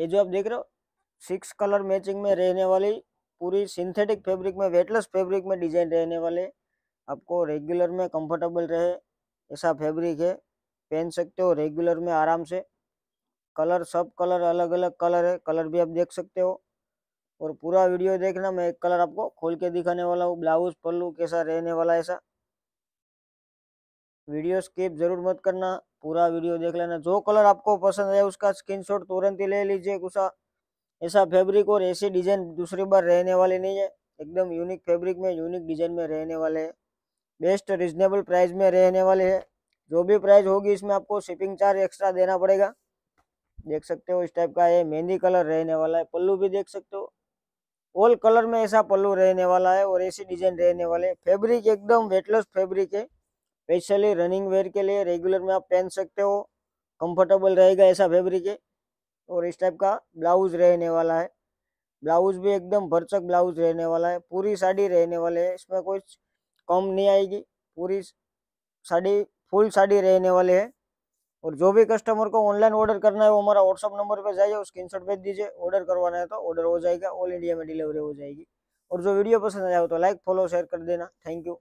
ये जो आप देख रहे हो सिक्स कलर मैचिंग में रहने वाली पूरी सिंथेटिक फैब्रिक में वेटलेस फैब्रिक में डिजाइन रहने वाले आपको रेगुलर में कंफर्टेबल रहे ऐसा फैब्रिक है पहन सकते हो रेगुलर में आराम से कलर सब कलर अलग अलग कलर है कलर भी आप देख सकते हो और पूरा वीडियो देखना मैं एक कलर आपको खोल के दिखाने वाला हूँ ब्लाउज पल्लू कैसा रहने वाला ऐसा वीडियो स्किप ज़रूर मत करना पूरा वीडियो देख लेना जो कलर आपको पसंद है उसका स्क्रीनशॉट तुरंत ही ले लीजिए गुस्सा ऐसा फैब्रिक और ऐसी डिजाइन दूसरी बार रहने वाली नहीं है एकदम यूनिक फैब्रिक में यूनिक डिजाइन में रहने वाले है बेस्ट रिजनेबल प्राइस में रहने वाले है जो भी प्राइस होगी इसमें आपको शिपिंग चार्ज एक्स्ट्रा देना पड़ेगा देख सकते हो इस टाइप का है मेहंदी कलर रहने वाला है पल्लू भी देख सकते हो ऑल कलर में ऐसा पल्लू रहने वाला है और ऐसी डिजाइन रहने वाले फैब्रिक एकदम वेटलेस फैब्रिक है स्पेशली रनिंग वेयर के लिए रेगुलर में आप पहन सकते हो कंफर्टेबल रहेगा ऐसा फेब्रिक है और इस टाइप का ब्लाउज रहने वाला है ब्लाउज भी एकदम भरचक ब्लाउज रहने वाला है पूरी साड़ी रहने वाले है इसमें कोई कम नहीं आएगी पूरी साड़ी फुल साड़ी रहने वाले है और जो भी कस्टमर को ऑनलाइन ऑर्डर करना है वो हमारा व्हाट्सअप नंबर पे जाइए उसके स्क्रीनशॉट भेज दीजिए ऑर्डर करवाना है तो ऑर्डर हो जाएगा ऑल इंडिया में डिलीवरी हो जाएगी और जो वीडियो पसंद आया हो तो लाइक फॉलो शेयर कर देना थैंक यू